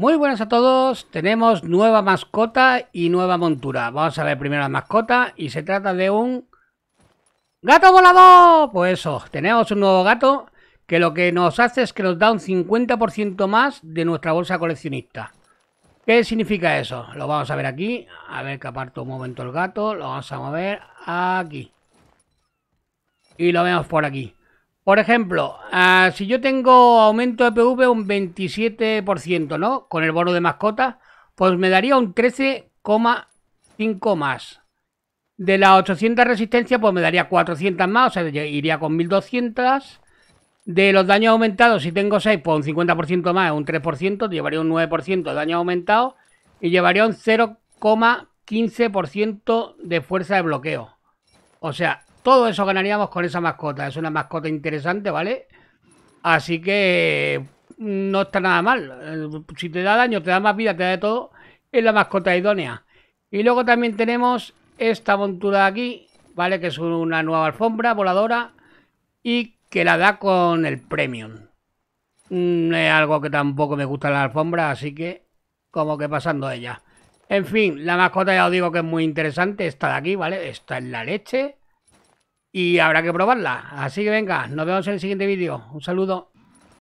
Muy buenas a todos, tenemos nueva mascota y nueva montura. Vamos a ver primero la mascota y se trata de un ¡Gato volador! Pues eso, tenemos un nuevo gato que lo que nos hace es que nos da un 50% más de nuestra bolsa coleccionista. ¿Qué significa eso? Lo vamos a ver aquí, a ver que aparto un momento el gato, lo vamos a mover aquí. Y lo vemos por aquí. Por ejemplo, ah, si yo tengo aumento de PV un 27%, ¿no? Con el bono de mascota, pues me daría un 13,5 más. De las 800 resistencia, pues me daría 400 más, o sea, iría con 1200. De los daños aumentados, si tengo 6, pues un 50% más, un 3%, llevaría un 9% de daño aumentado y llevaría un 0,15% de fuerza de bloqueo. O sea, todo eso ganaríamos con esa mascota. Es una mascota interesante, ¿vale? Así que no está nada mal. Eh, si te da daño, te da más vida, te da de todo. Es la mascota idónea. Y luego también tenemos esta montura de aquí, ¿vale? Que es una nueva alfombra voladora y que la da con el premium. No mm, Es algo que tampoco me gusta la alfombra, así que como que pasando ella. En fin, la mascota ya os digo que es muy interesante. Esta de aquí, ¿vale? Esta es la leche y habrá que probarla. Así que venga, nos vemos en el siguiente vídeo. Un saludo.